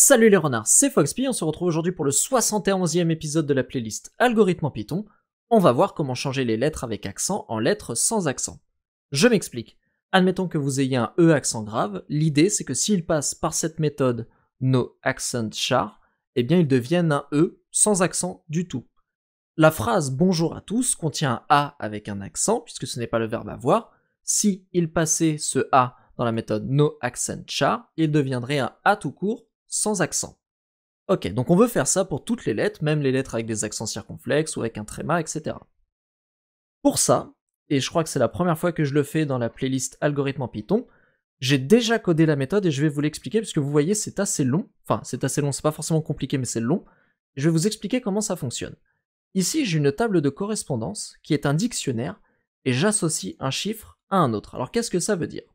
Salut les renards, c'est Foxpy, on se retrouve aujourd'hui pour le 71e e épisode de la playlist Algorithme en Python. On va voir comment changer les lettres avec accent en lettres sans accent. Je m'explique. Admettons que vous ayez un E accent grave, l'idée c'est que s'il passe par cette méthode no accent char, eh bien il devienne un E sans accent du tout. La phrase bonjour à tous contient un A avec un accent, puisque ce n'est pas le verbe avoir. S'il passait ce A dans la méthode no accent char, il deviendrait un A tout court sans accent. Ok, donc on veut faire ça pour toutes les lettres, même les lettres avec des accents circonflexes ou avec un tréma, etc. Pour ça, et je crois que c'est la première fois que je le fais dans la playlist algorithme en Python, j'ai déjà codé la méthode et je vais vous l'expliquer puisque que vous voyez, c'est assez long. Enfin, c'est assez long, c'est pas forcément compliqué, mais c'est long. Je vais vous expliquer comment ça fonctionne. Ici, j'ai une table de correspondance qui est un dictionnaire et j'associe un chiffre à un autre. Alors qu'est-ce que ça veut dire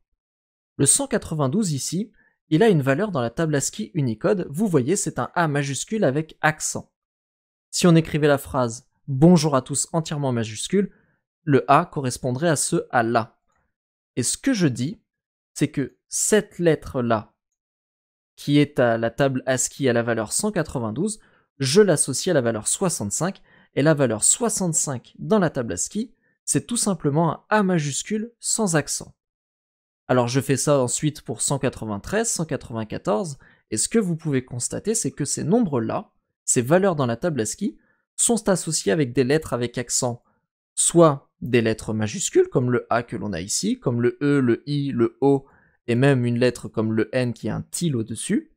Le 192 ici, il a une valeur dans la table ASCII Unicode. Vous voyez, c'est un A majuscule avec accent. Si on écrivait la phrase Bonjour à tous entièrement majuscule, le A correspondrait à ce A-là. Et ce que je dis, c'est que cette lettre-là, qui est à la table ASCII à la valeur 192, je l'associe à la valeur 65, et la valeur 65 dans la table ASCII, c'est tout simplement un A majuscule sans accent. Alors je fais ça ensuite pour 193, 194, et ce que vous pouvez constater, c'est que ces nombres-là, ces valeurs dans la table ASCII, sont associées avec des lettres avec accent, soit des lettres majuscules, comme le A que l'on a ici, comme le E, le I, le O, et même une lettre comme le N qui a un tilde au-dessus,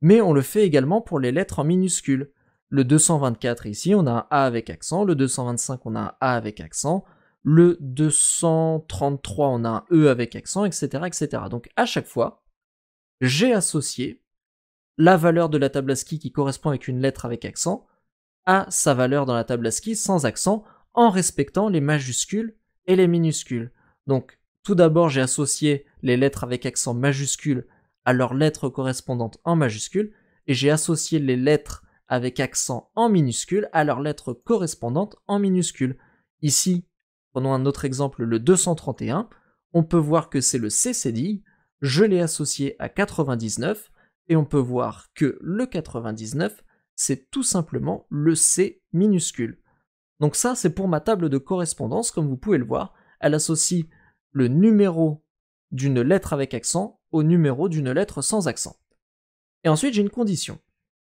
mais on le fait également pour les lettres en minuscules. Le 224 ici, on a un A avec accent, le 225, on a un A avec accent, le 233, on a un E avec accent, etc. etc. Donc à chaque fois, j'ai associé la valeur de la table ASCII qui correspond avec une lettre avec accent à sa valeur dans la table ASCII sans accent en respectant les majuscules et les minuscules. Donc tout d'abord, j'ai associé les lettres avec accent majuscule à leurs lettres correspondantes en majuscule et j'ai associé les lettres avec accent en minuscule à leurs lettres correspondantes en minuscule. Ici, Prenons un autre exemple, le 231. On peut voir que c'est le C Je l'ai associé à 99 et on peut voir que le 99, c'est tout simplement le C minuscule. Donc ça, c'est pour ma table de correspondance, comme vous pouvez le voir. Elle associe le numéro d'une lettre avec accent au numéro d'une lettre sans accent. Et ensuite, j'ai une condition.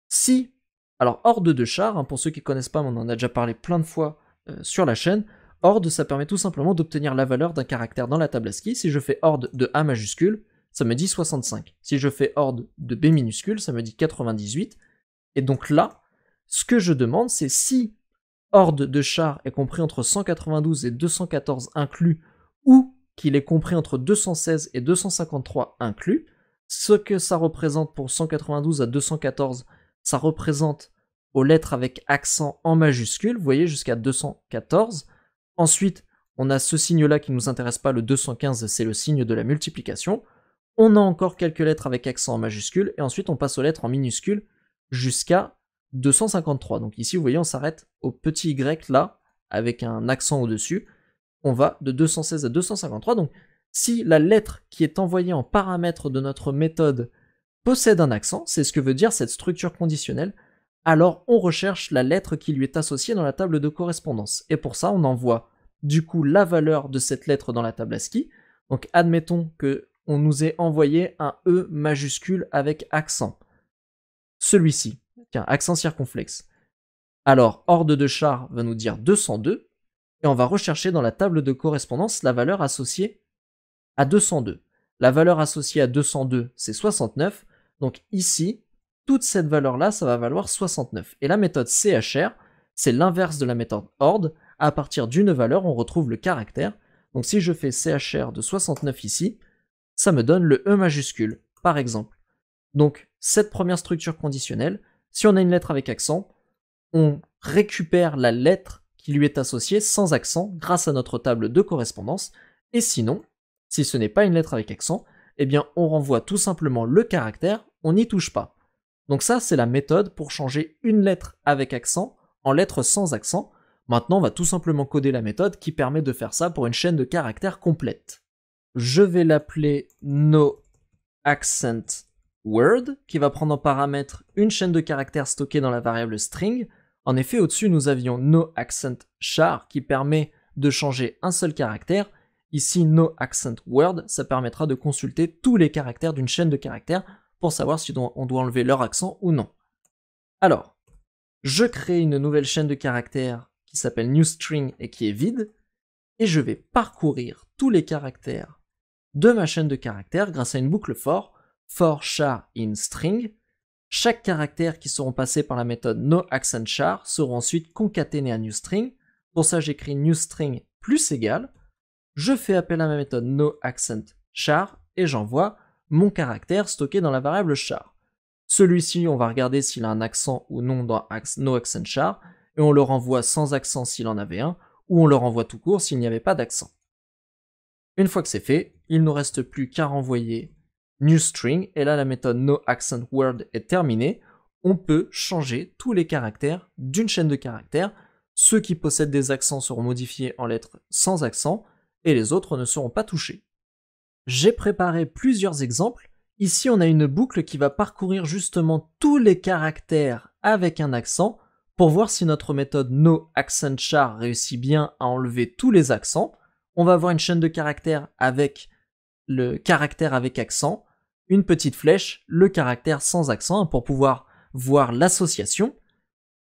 Si, alors hors de deux chars, hein, pour ceux qui ne connaissent pas, on en a déjà parlé plein de fois euh, sur la chaîne, Horde, ça permet tout simplement d'obtenir la valeur d'un caractère dans la table ASCII. Si je fais ordre de A majuscule, ça me dit 65. Si je fais ordre de B minuscule, ça me dit 98. Et donc là, ce que je demande, c'est si ordre de char est compris entre 192 et 214 inclus, ou qu'il est compris entre 216 et 253 inclus, ce que ça représente pour 192 à 214, ça représente aux lettres avec accent en majuscule, vous voyez, jusqu'à 214. Ensuite, on a ce signe-là qui ne nous intéresse pas, le 215, c'est le signe de la multiplication. On a encore quelques lettres avec accent en majuscule, et ensuite on passe aux lettres en minuscule jusqu'à 253. Donc ici, vous voyez, on s'arrête au petit Y là, avec un accent au-dessus. On va de 216 à 253. Donc si la lettre qui est envoyée en paramètre de notre méthode possède un accent, c'est ce que veut dire cette structure conditionnelle, alors on recherche la lettre qui lui est associée dans la table de correspondance. Et pour ça, on envoie du coup la valeur de cette lettre dans la table ASCII. Donc admettons que on nous ait envoyé un E majuscule avec accent. Celui-ci, tiens, accent circonflexe. Alors, horde de char va nous dire 202, et on va rechercher dans la table de correspondance la valeur associée à 202. La valeur associée à 202, c'est 69. Donc ici, toute cette valeur-là, ça va valoir 69. Et la méthode CHR, c'est l'inverse de la méthode ORD. À partir d'une valeur, on retrouve le caractère. Donc si je fais CHR de 69 ici, ça me donne le E majuscule, par exemple. Donc cette première structure conditionnelle, si on a une lettre avec accent, on récupère la lettre qui lui est associée sans accent grâce à notre table de correspondance. Et sinon, si ce n'est pas une lettre avec accent, eh bien on renvoie tout simplement le caractère, on n'y touche pas. Donc ça, c'est la méthode pour changer une lettre avec accent en lettre sans accent. Maintenant, on va tout simplement coder la méthode qui permet de faire ça pour une chaîne de caractères complète. Je vais l'appeler noAccentWord, qui va prendre en paramètre une chaîne de caractères stockée dans la variable string. En effet, au-dessus, nous avions noAccentChar, char, qui permet de changer un seul caractère. Ici, noAccentWord, ça permettra de consulter tous les caractères d'une chaîne de caractères pour savoir si on doit enlever leur accent ou non. Alors, je crée une nouvelle chaîne de caractères qui s'appelle NewString et qui est vide, et je vais parcourir tous les caractères de ma chaîne de caractères grâce à une boucle for, for char in string. Chaque caractère qui seront passés par la méthode no accent char seront ensuite concaténés à newString. Pour ça, j'écris newString plus égal. Je fais appel à ma méthode no accent char et j'envoie mon caractère stocké dans la variable char. Celui-ci, on va regarder s'il a un accent ou non dans no accent char, et on le renvoie sans accent s'il en avait un, ou on le renvoie tout court s'il n'y avait pas d'accent. Une fois que c'est fait, il ne nous reste plus qu'à renvoyer new string, et là la méthode no accent est terminée. On peut changer tous les caractères d'une chaîne de caractères. Ceux qui possèdent des accents seront modifiés en lettres sans accent, et les autres ne seront pas touchés j'ai préparé plusieurs exemples. Ici, on a une boucle qui va parcourir justement tous les caractères avec un accent pour voir si notre méthode no accent char réussit bien à enlever tous les accents. On va avoir une chaîne de caractères avec le caractère avec accent, une petite flèche, le caractère sans accent pour pouvoir voir l'association.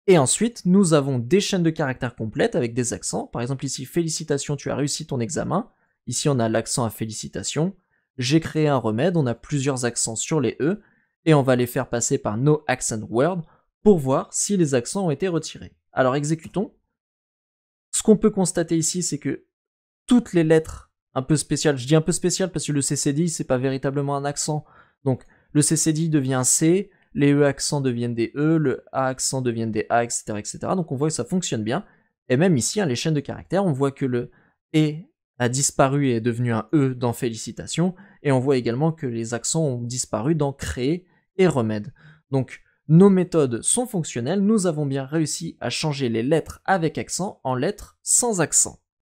Et ensuite, nous avons des chaînes de caractères complètes avec des accents. Par exemple ici, félicitations, tu as réussi ton examen. Ici, on a l'accent à félicitations. J'ai créé un remède, on a plusieurs accents sur les E, et on va les faire passer par no accent word pour voir si les accents ont été retirés. Alors exécutons. Ce qu'on peut constater ici, c'est que toutes les lettres un peu spéciales, je dis un peu spéciales parce que le CCDI, c'est pas véritablement un accent. Donc le CCDI devient C, les E accents deviennent des E, le A accent deviennent des A, etc., etc. Donc on voit que ça fonctionne bien. Et même ici, les chaînes de caractères, on voit que le E a disparu et est devenu un E dans félicitations, et on voit également que les accents ont disparu dans créer et remède. Donc nos méthodes sont fonctionnelles, nous avons bien réussi à changer les lettres avec accent en lettres sans accent.